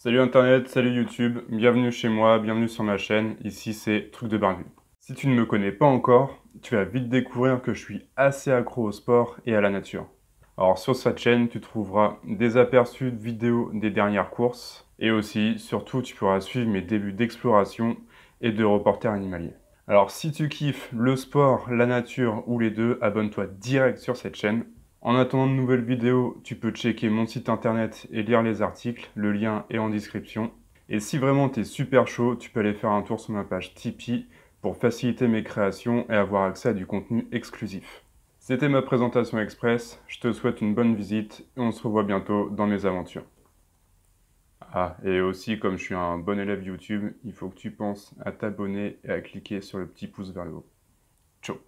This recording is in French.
Salut Internet, salut YouTube, bienvenue chez moi, bienvenue sur ma chaîne, ici c'est Truc de Barbu. Si tu ne me connais pas encore, tu vas vite découvrir que je suis assez accro au sport et à la nature. Alors sur cette chaîne, tu trouveras des aperçus de vidéos des dernières courses et aussi, surtout, tu pourras suivre mes débuts d'exploration et de reporter animalier. Alors si tu kiffes le sport, la nature ou les deux, abonne-toi direct sur cette chaîne en attendant de nouvelles vidéos, tu peux checker mon site internet et lire les articles, le lien est en description. Et si vraiment t'es super chaud, tu peux aller faire un tour sur ma page Tipeee pour faciliter mes créations et avoir accès à du contenu exclusif. C'était ma présentation express, je te souhaite une bonne visite et on se revoit bientôt dans mes aventures. Ah, et aussi comme je suis un bon élève YouTube, il faut que tu penses à t'abonner et à cliquer sur le petit pouce vers le haut. Ciao